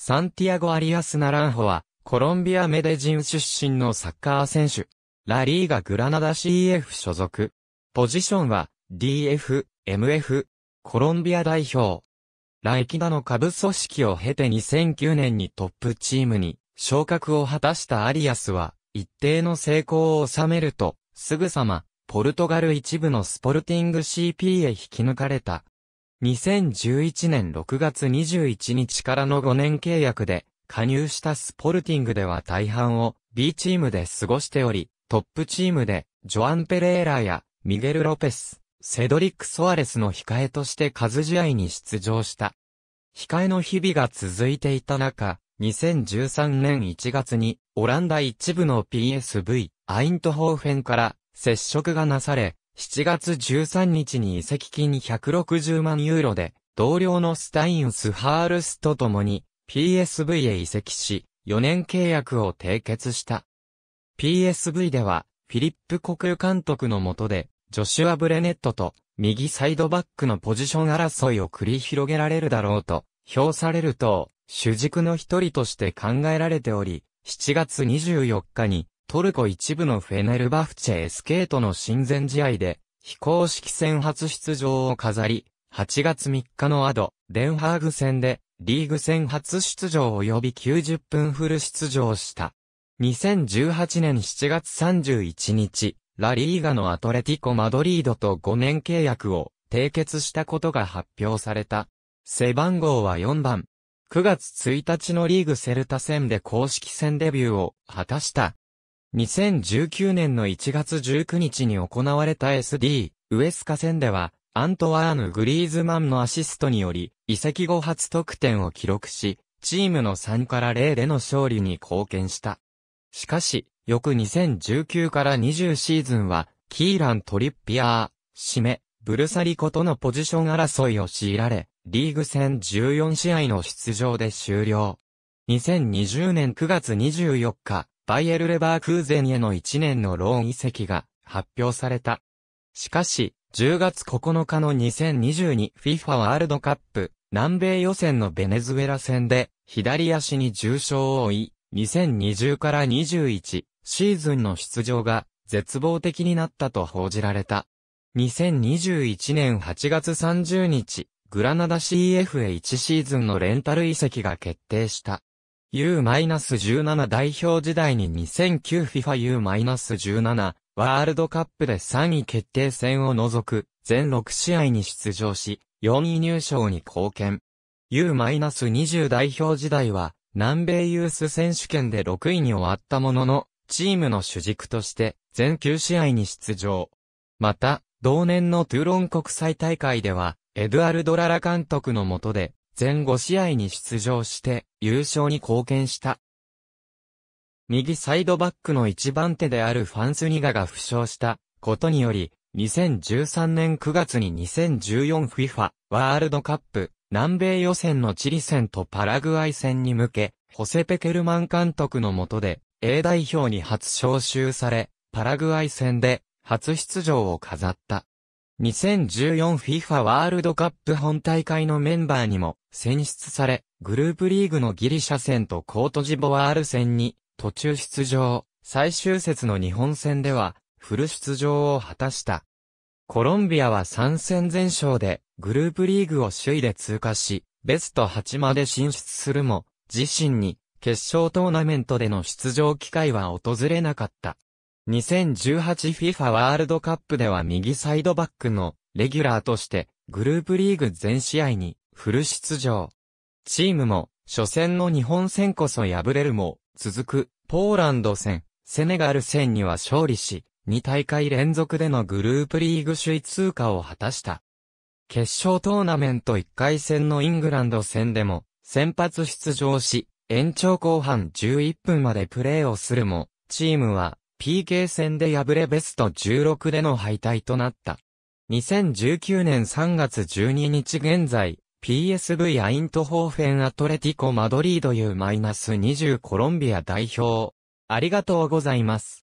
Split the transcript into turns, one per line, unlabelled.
サンティアゴ・アリアス・ナランホは、コロンビア・メデジン出身のサッカー選手。ラリーがグラナダ CF 所属。ポジションは、DF、MF、コロンビア代表。ライキダの下部組織を経て2009年にトップチームに昇格を果たしたアリアスは、一定の成功を収めると、すぐさま、ポルトガル一部のスポルティング CP へ引き抜かれた。2011年6月21日からの5年契約で、加入したスポルティングでは大半を B チームで過ごしており、トップチームでジョアン・ペレーラやミゲル・ロペス、セドリック・ソアレスの控えとして数試合に出場した。控えの日々が続いていた中、2013年1月にオランダ一部の PSV、アイントホーフェンから接触がなされ、7月13日に移籍金160万ユーロで、同僚のスタインス・ハールスと共に PSV へ移籍し、4年契約を締結した。PSV では、フィリップ国有監督の下で、ジョシュア・ブレネットと右サイドバックのポジション争いを繰り広げられるだろうと、評されると、主軸の一人として考えられており、7月24日にトルコ一部のフェネルバフチェエスケートの親善試合で、非公式戦初出場を飾り、8月3日のアド、デンハーグ戦で、リーグ戦初出場及び90分フル出場した。2018年7月31日、ラリーガのアトレティコ・マドリードと5年契約を締結したことが発表された。背番号は4番。9月1日のリーグセルタ戦で公式戦デビューを果たした。2019年の1月19日に行われた SD、ウエスカ戦では、アントワーヌ・グリーズマンのアシストにより、移籍後初得点を記録し、チームの3から0での勝利に貢献した。しかし、翌2019から20シーズンは、キーラン・トリッピアー、締め、ブルサリコとのポジション争いを強いられ、リーグ戦14試合の出場で終了。2020年9月24日、バイエルレバークーゼンへの1年のローン移籍が発表された。しかし、10月9日の 2022FIFA ワールドカップ南米予選のベネズエラ戦で左足に重傷を負い、2020から21シーズンの出場が絶望的になったと報じられた。2021年8月30日、グラナダ CF へ1シーズンのレンタル移籍が決定した。U-17 代表時代に 2009FIFA U-17 ワールドカップで3位決定戦を除く全6試合に出場し、4位入賞に貢献。U-20 代表時代は南米ユース選手権で6位に終わったものの、チームの主軸として全9試合に出場。また、同年のトゥーロン国際大会では、エドゥアルド・ララ監督の下で全5試合に出場して、優勝に貢献した。右サイドバックの一番手であるファンスニガが負傷したことにより、2013年9月に 2014FIFA ワールドカップ南米予選のチリ戦とパラグアイ戦に向け、ホセペケルマン監督の下で A 代表に初招集され、パラグアイ戦で初出場を飾った。2014FIFA ワールドカップ本大会のメンバーにも選出され、グループリーグのギリシャ戦とコートジボワール戦に途中出場、最終節の日本戦ではフル出場を果たした。コロンビアは3戦全勝でグループリーグを首位で通過し、ベスト8まで進出するも、自身に決勝トーナメントでの出場機会は訪れなかった。2018FIFA ワールドカップでは右サイドバックのレギュラーとしてグループリーグ全試合にフル出場。チームも、初戦の日本戦こそ敗れるも、続く、ポーランド戦、セネガル戦には勝利し、2大会連続でのグループリーグ首位通過を果たした。決勝トーナメント1回戦のイングランド戦でも、先発出場し、延長後半11分までプレーをするも、チームは PK 戦で敗れベスト16での敗退となった。2019年3月12日現在、PSV アイントホーフェンアトレティコマドリードマイナス2 0コロンビア代表。ありがとうございます。